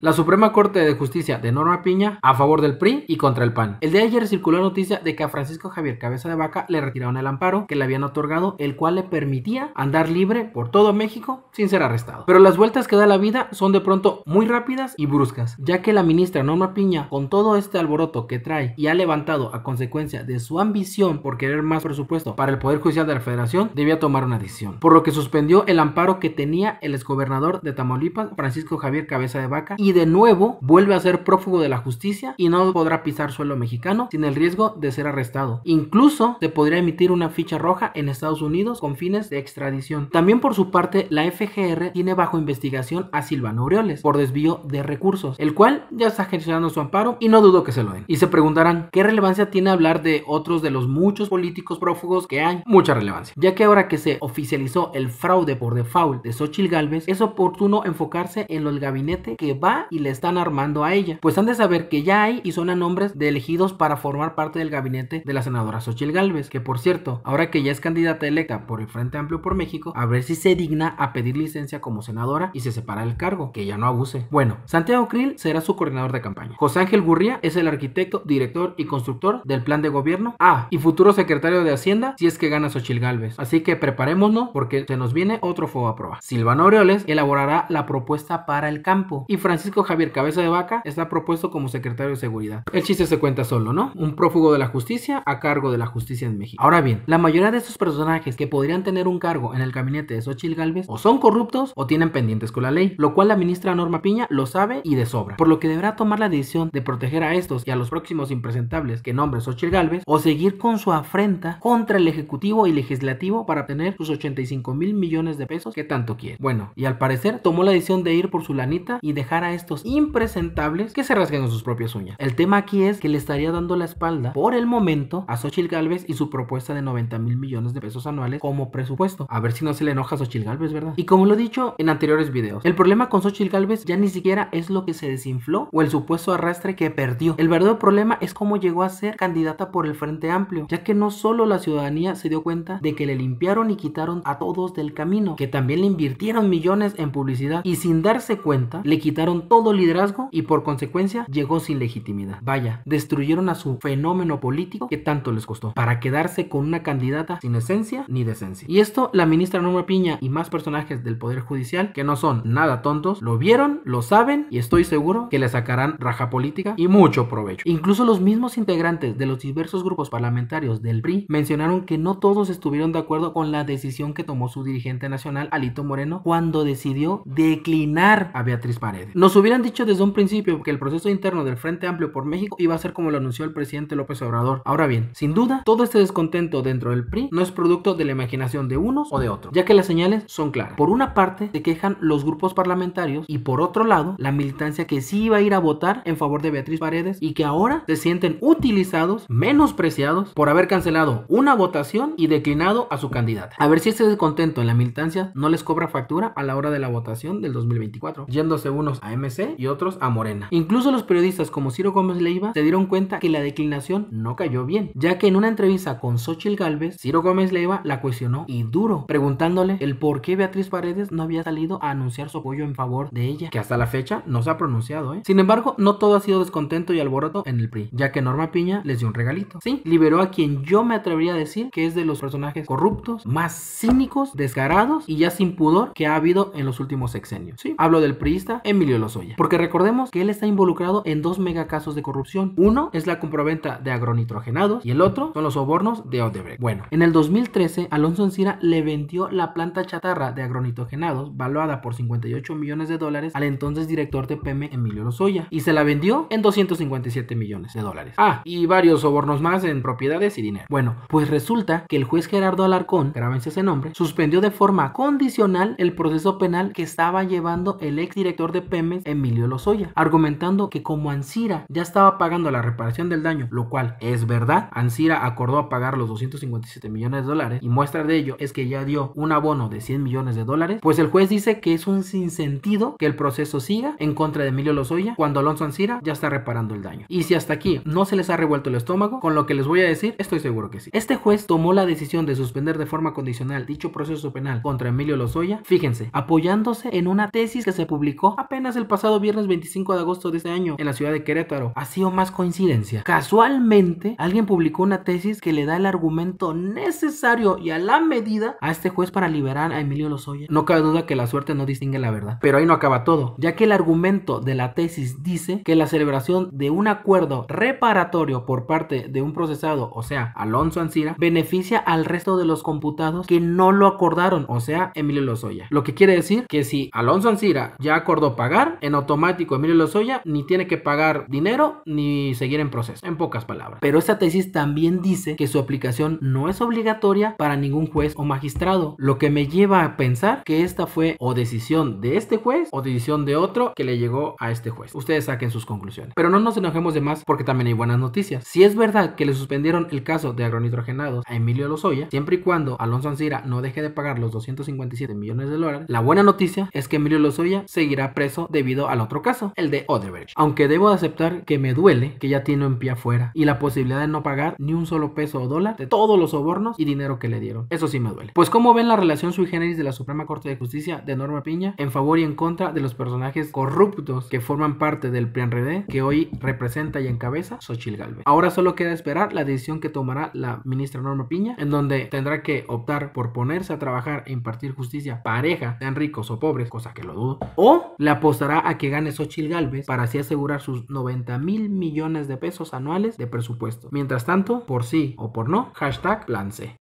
La Suprema Corte de Justicia de Norma Piña a favor del PRI y contra el PAN. El día de ayer circuló noticia de que a Francisco Javier Cabeza de Vaca le retiraron el amparo que le habían otorgado, el cual le permitía andar libre por todo México sin ser arrestado. Pero las vueltas que da la vida son de pronto muy rápidas y bruscas, ya que la ministra Norma Piña, con todo este alboroto que trae y ha levantado a consecuencia de su ambición por querer más presupuesto para el Poder Judicial de la Federación, debía tomar una decisión, por lo que suspendió el amparo que tenía el exgobernador de Tamaulipas, Francisco Javier Cabeza de Vaca, y de nuevo vuelve a ser prófugo de la justicia y no podrá pisar suelo mexicano sin el riesgo de ser arrestado. Incluso se podría emitir una ficha roja en Estados Unidos con fines de extradición. También por su parte, la FGR tiene bajo investigación a Silvano Aureoles por desvío de recursos, el cual ya está gestionando su amparo y no dudo que se lo den. Y se preguntarán, ¿qué relevancia tiene hablar de otros de los muchos políticos prófugos que hay? Mucha relevancia, ya que ahora que se oficializó el fraude por default de Xochil Galvez, es oportuno enfocarse en el gabinete que va y le están armando a ella. Pues han de saber que ya hay y son a nombres de elegidos para formar parte del gabinete de la senadora Xochitl Gálvez, que por cierto, ahora que ya es candidata electa por el Frente Amplio por México, a ver si se digna a pedir licencia como senadora y se separa del cargo, que ya no abuse. Bueno, Santiago Krill será su coordinador de campaña. José Ángel Gurría es el arquitecto, director y constructor del plan de gobierno. Ah, y futuro secretario de Hacienda si es que gana Xochitl Gálvez. Así que preparémonos porque se nos viene otro fuego a prueba. Silvano Aureoles elaborará la propuesta para el campo y Francisco Javier Cabeza de Vaca está propuesto como secretario de seguridad. El chiste se cuenta solo, ¿no? Un prófugo de la justicia a cargo de la justicia en México. Ahora bien, la mayoría de estos personajes que podrían tener un cargo en el gabinete de Xochitl Galvez o son corruptos o tienen pendientes con la ley, lo cual la ministra Norma Piña lo sabe y de sobra, por lo que deberá tomar la decisión de proteger a estos y a los próximos impresentables que nombre Xochitl Galvez o seguir con su afrenta contra el Ejecutivo y Legislativo para obtener sus 85 mil millones de pesos que tanto quiere. Bueno, y al parecer tomó la decisión de ir por su lanita y dejar a estos impresentables que se rasguen con sus propias uñas. El tema aquí es que le estaría dando la espalda por el momento a Xochitl Galvez y su propuesta de 90 mil millones de pesos anuales como presupuesto. A ver si no se le enoja a Xochitl Galvez, ¿verdad? Y como lo he dicho en anteriores videos, el problema con Xochitl Galvez ya ni siquiera es lo que se desinfló o el supuesto arrastre que perdió. El verdadero problema es cómo llegó a ser candidata por el Frente Amplio, ya que no solo la ciudadanía se dio cuenta de que le limpiaron y quitaron a todos del camino, que también le invirtieron millones en publicidad y sin darse cuenta le quitaron todo liderazgo y por consecuencia llegó sin legitimidad. Vaya, destruyeron a su fenómeno político que tanto les costó para quedarse con una candidata sin esencia ni decencia. Y esto la ministra Norma Piña y más personajes del Poder Judicial que no son nada tontos, lo vieron, lo saben y estoy seguro que le sacarán raja política y mucho provecho. Incluso los mismos integrantes de los diversos grupos parlamentarios del PRI mencionaron que no todos estuvieron de acuerdo con la decisión que tomó su dirigente nacional Alito Moreno cuando decidió declinar a Beatriz Paredes hubieran dicho desde un principio que el proceso interno del Frente Amplio por México iba a ser como lo anunció el presidente López Obrador. Ahora bien, sin duda, todo este descontento dentro del PRI no es producto de la imaginación de unos o de otros, ya que las señales son claras. Por una parte, se quejan los grupos parlamentarios y por otro lado, la militancia que sí iba a ir a votar en favor de Beatriz Paredes y que ahora se sienten utilizados, menospreciados por haber cancelado una votación y declinado a su candidata. A ver si este descontento en la militancia no les cobra factura a la hora de la votación del 2024, yéndose unos a M y otros a Morena. Incluso los periodistas como Ciro Gómez Leiva se dieron cuenta que la declinación no cayó bien, ya que en una entrevista con Xochitl Galvez, Ciro Gómez Leiva la cuestionó y duro, preguntándole el por qué Beatriz Paredes no había salido a anunciar su apoyo en favor de ella, que hasta la fecha no se ha pronunciado. ¿eh? Sin embargo, no todo ha sido descontento y alboroto en el PRI, ya que Norma Piña les dio un regalito. Sí, liberó a quien yo me atrevería a decir que es de los personajes corruptos, más cínicos, descarados y ya sin pudor que ha habido en los últimos sexenios. Sí, hablo del priista Emilio Lozo. Porque recordemos que él está involucrado en dos megacasos de corrupción. Uno es la compraventa de agronitrogenados y el otro son los sobornos de Odebrecht. Bueno, en el 2013 Alonso Encira le vendió la planta chatarra de agronitrogenados valuada por 58 millones de dólares al entonces director de PM Emilio Lozoya y se la vendió en 257 millones de dólares. Ah, y varios sobornos más en propiedades y dinero. Bueno, pues resulta que el juez Gerardo Alarcón, grábense ese nombre, suspendió de forma condicional el proceso penal que estaba llevando el ex director de PM Emilio Lozoya, argumentando que como Ancira ya estaba pagando la reparación del daño, lo cual es verdad, Ancira acordó a pagar los 257 millones de dólares y muestra de ello es que ya dio un abono de 100 millones de dólares, pues el juez dice que es un sinsentido que el proceso siga en contra de Emilio Lozoya cuando Alonso Ancira ya está reparando el daño. Y si hasta aquí no se les ha revuelto el estómago, con lo que les voy a decir, estoy seguro que sí. Este juez tomó la decisión de suspender de forma condicional dicho proceso penal contra Emilio Lozoya, fíjense, apoyándose en una tesis que se publicó apenas el pasado viernes 25 de agosto de este año en la ciudad de Querétaro. ha sido más coincidencia. Casualmente, alguien publicó una tesis que le da el argumento necesario y a la medida a este juez para liberar a Emilio Lozoya. No cabe duda que la suerte no distingue la verdad. Pero ahí no acaba todo, ya que el argumento de la tesis dice que la celebración de un acuerdo reparatorio por parte de un procesado, o sea, Alonso Ancira, beneficia al resto de los computados que no lo acordaron, o sea, Emilio Lozoya. Lo que quiere decir que si Alonso Ancira ya acordó pagar, en automático Emilio Lozoya ni tiene que pagar dinero ni seguir en proceso, en pocas palabras. Pero esta tesis también dice que su aplicación no es obligatoria para ningún juez o magistrado, lo que me lleva a pensar que esta fue o decisión de este juez o decisión de otro que le llegó a este juez. Ustedes saquen sus conclusiones. Pero no nos enojemos de más porque también hay buenas noticias. Si es verdad que le suspendieron el caso de agronitrogenados a Emilio Lozoya, siempre y cuando Alonso Ansira no deje de pagar los 257 millones de dólares, la buena noticia es que Emilio Lozoya seguirá preso debido debido al otro caso, el de Odebrecht. Aunque debo aceptar que me duele que ya tiene un pie afuera y la posibilidad de no pagar ni un solo peso o dólar de todos los sobornos y dinero que le dieron. Eso sí me duele. Pues como ven la relación sui generis de la Suprema Corte de Justicia de Norma Piña en favor y en contra de los personajes corruptos que forman parte del plan RD que hoy representa y encabeza Sochil Galvez. Ahora solo queda esperar la decisión que tomará la ministra Norma Piña en donde tendrá que optar por ponerse a trabajar e impartir justicia pareja, sean ricos o pobres, cosa que lo dudo, o le apostará a que gane Xochitl Galvez para así asegurar sus 90 mil millones de pesos anuales de presupuesto. Mientras tanto, por sí o por no, hashtag lance.